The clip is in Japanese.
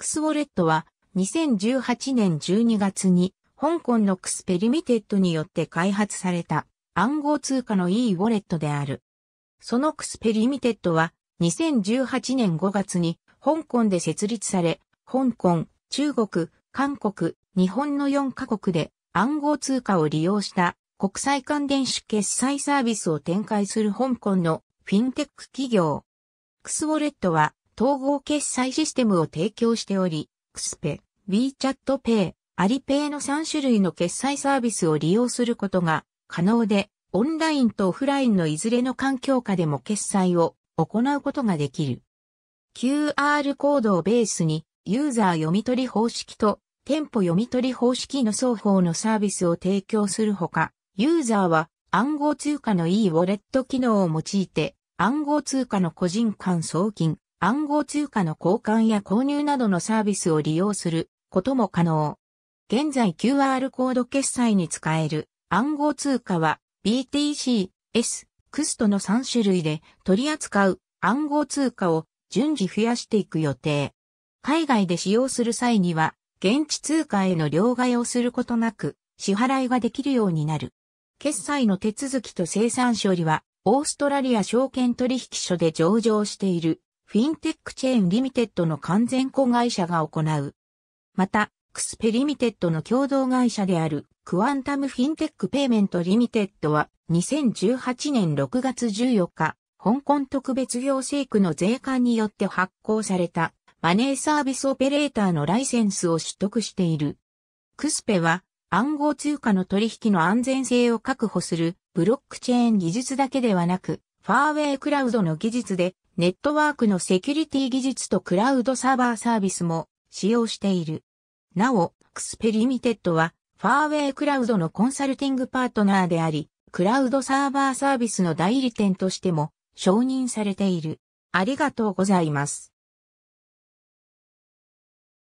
ックスウォレットは2018年12月に香港のクスペリミテッドによって開発された暗号通貨の e ウォレットである。そのクスペリミテッドは2018年5月に香港で設立され、香港、中国、韓国、日本の4カ国で暗号通貨を利用した国際間電子決済サービスを展開する香港のフィンテック企業。クスウォレットは統合決済システムを提供しており、クスペ、WeChat Pay、アリペイの3種類の決済サービスを利用することが可能で、オンラインとオフラインのいずれの環境下でも決済を行うことができる。QR コードをベースに、ユーザー読み取り方式と店舗読み取り方式の双方のサービスを提供するほか、ユーザーは暗号通貨の e ウォレット機能を用いて、暗号通貨の個人間送金、暗号通貨の交換や購入などのサービスを利用することも可能。現在 QR コード決済に使える暗号通貨は BTC、S、CUST の3種類で取り扱う暗号通貨を順次増やしていく予定。海外で使用する際には現地通貨への両替をすることなく支払いができるようになる。決済の手続きと生産処理はオーストラリア証券取引所で上場しているフィンテックチェーンリミテッドの完全子会社が行う。また、クスペリミテッドの共同会社であるクアンタムフィンテックペイメントリミテッドは2018年6月14日、香港特別行政区の税関によって発行されたマネーサービスオペレーターのライセンスを取得している。クスペは暗号通貨の取引の安全性を確保するブロックチェーン技術だけではなく、ファーウェイクラウドの技術でネットワークのセキュリティ技術とクラウドサーバーサービスも使用している。なお、クスペリミテッドは、ファーウェイクラウドのコンサルティングパートナーであり、クラウドサーバーサービスの代理店としても承認されている。ありがとうございます。